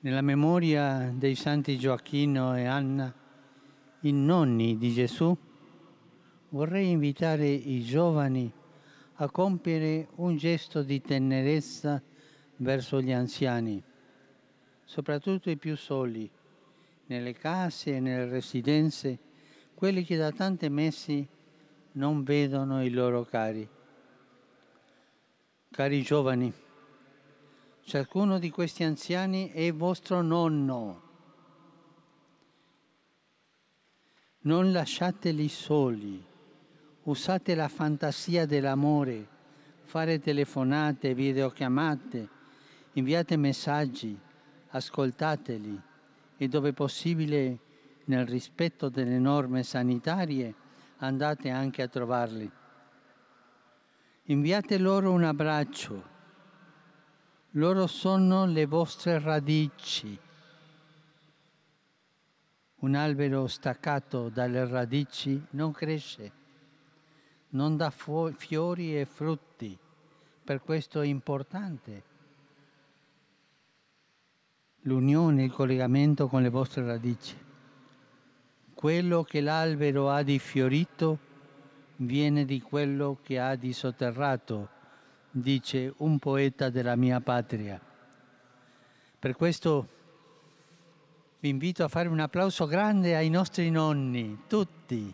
Nella memoria dei santi Gioacchino e Anna, i nonni di Gesù, vorrei invitare i giovani a compiere un gesto di tenerezza verso gli anziani, soprattutto i più soli, nelle case e nelle residenze quelli che da tanti mesi non vedono i loro cari. Cari giovani, ciascuno di questi anziani è vostro nonno. Non lasciateli soli, usate la fantasia dell'amore, fare telefonate, videochiamate, inviate messaggi, ascoltateli e dove possibile nel rispetto delle norme sanitarie, andate anche a trovarli. Inviate loro un abbraccio. Loro sono le vostre radici. Un albero staccato dalle radici non cresce, non dà fiori e frutti. Per questo è importante l'unione, il collegamento con le vostre radici. Quello che l'albero ha di fiorito viene di quello che ha di sotterrato, dice un poeta della mia patria. Per questo vi invito a fare un applauso grande ai nostri nonni, tutti.